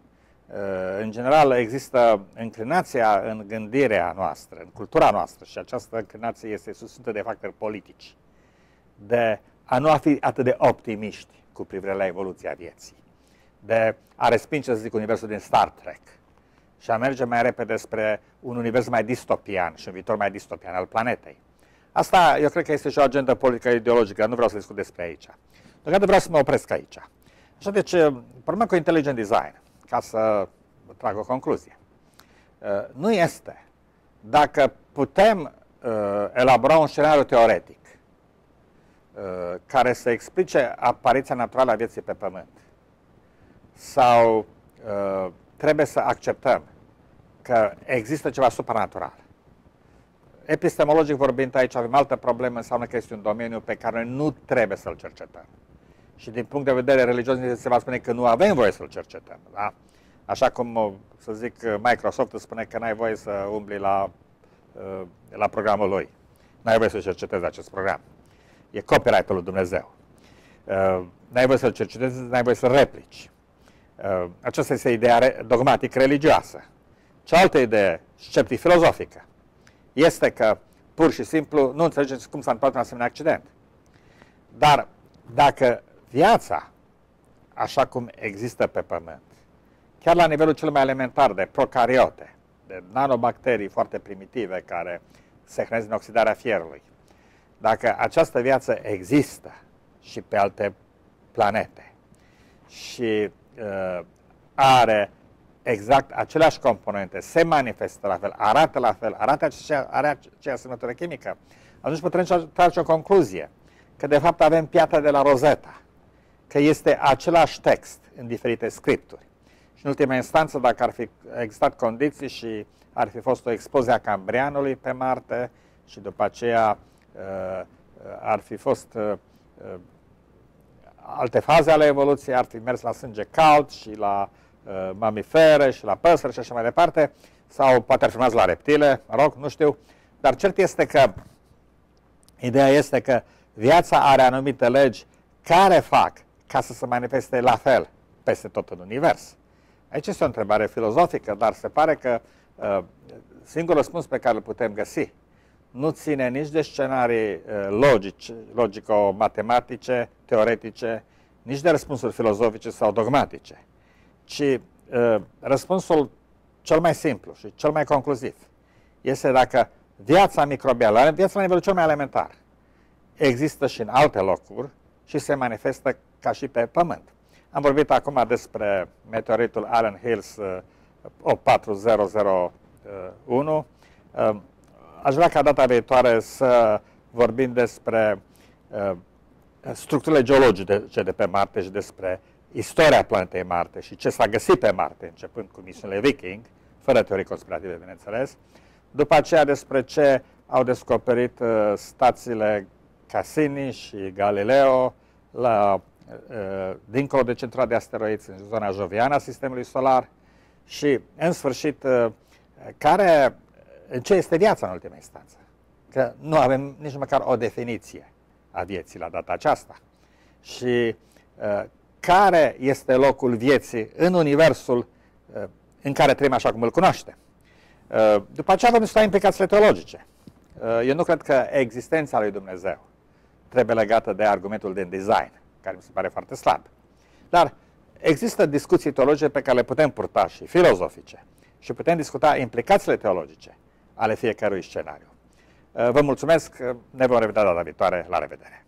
În general, există înclinația în gândirea noastră, în cultura noastră și această înclinație este susținută de factori politici de a nu a fi atât de optimiști cu privire la evoluția vieții, de a respinge, să zic, universul din Star Trek și a merge mai repede spre un univers mai distopian și un viitor mai distopian al planetei. Asta eu cred că este și o agendă politică ideologică, nu vreau să discut despre aici. Deocamdată vreau să mă opresc aici. Așa, deci, problema cu intelligent design, ca să trag o concluzie, uh, nu este dacă putem uh, elabora un scenariu teoretic Uh, care să explice apariția naturală a vieții pe Pământ. Sau uh, trebuie să acceptăm că există ceva supranatural. Epistemologic vorbind, aici avem altă problemă, înseamnă că este un domeniu pe care nu trebuie să-l cercetăm. Și din punct de vedere religios se va spune că nu avem voie să-l cercetăm. Da? Așa cum, uh, să zic, Microsoft îți spune că n-ai voie să umbli la, la programul lui. N-ai voie să cercetezi acest program. E copyright-ul lui Dumnezeu. Uh, n-ai voie să-l cercetezi, n-ai voie să-l replici. Uh, aceasta este ideea dogmatic religioasă. Cealaltă idee, sceptic filozofică, este că pur și simplu nu înțelegeți cum s-a întâmplat un asemenea accident. Dar dacă viața, așa cum există pe Pământ, chiar la nivelul cel mai elementar de procariote, de nanobacterii foarte primitive care se hrănesc din oxidarea fierului, dacă această viață există și pe alte planete și uh, are exact aceleași componente, se manifestă la fel, arată la fel, arată aceea, are aceeași semnătură chimică, atunci putem trage o concluzie, că de fapt avem piatra de la Rosetta, că este același text în diferite scripturi. Și în ultima instanță, dacă ar fi existat condiții și ar fi fost o explozie a Cambrianului pe Marte și după aceea Uh, ar fi fost uh, uh, alte faze ale evoluției, ar fi mers la sânge cald și la mamifere și la păsări și așa mai departe, sau poate ar fi mers la reptile, mă rog, nu știu. Dar cert este că ideea este că viața are anumite legi care fac ca să se manifeste la fel peste tot în univers. Aici este o întrebare filozofică, dar se pare că uh, singurul răspuns pe care îl putem găsi nu ține nici de scenarii uh, logici, logico-matematice, teoretice, nici de răspunsuri filozofice sau dogmatice, ci uh, răspunsul cel mai simplu și cel mai concluziv este dacă viața microbială, viața la nivelul cel mai elementar, există și în alte locuri și se manifestă ca și pe Pământ. Am vorbit acum despre meteoritul Allen Hills 84001, Aș vrea ca data viitoare să vorbim despre uh, structurile geologice de, pe Marte și despre istoria planetei Marte și ce s-a găsit pe Marte, începând cu misiunile Viking, fără teorii conspirative, bineînțeles. După aceea despre ce au descoperit uh, stațiile Cassini și Galileo la, uh, dincolo de centra de asteroiți, în zona joviană a sistemului solar și, în sfârșit, uh, care ce este viața în ultima instanță. Că nu avem nici măcar o definiție a vieții la data aceasta. Și uh, care este locul vieții în universul uh, în care trăim așa cum îl cunoaște? Uh, după aceea vom discuta implicațiile teologice. Eu nu cred că existența lui Dumnezeu trebuie legată de argumentul din design, care mi se pare foarte slab. Dar există discuții teologice pe care le putem purta și filozofice și putem discuta implicațiile teologice ale fiecărui scenariu. Vă mulțumesc, ne vom revedea data viitoare, la revedere!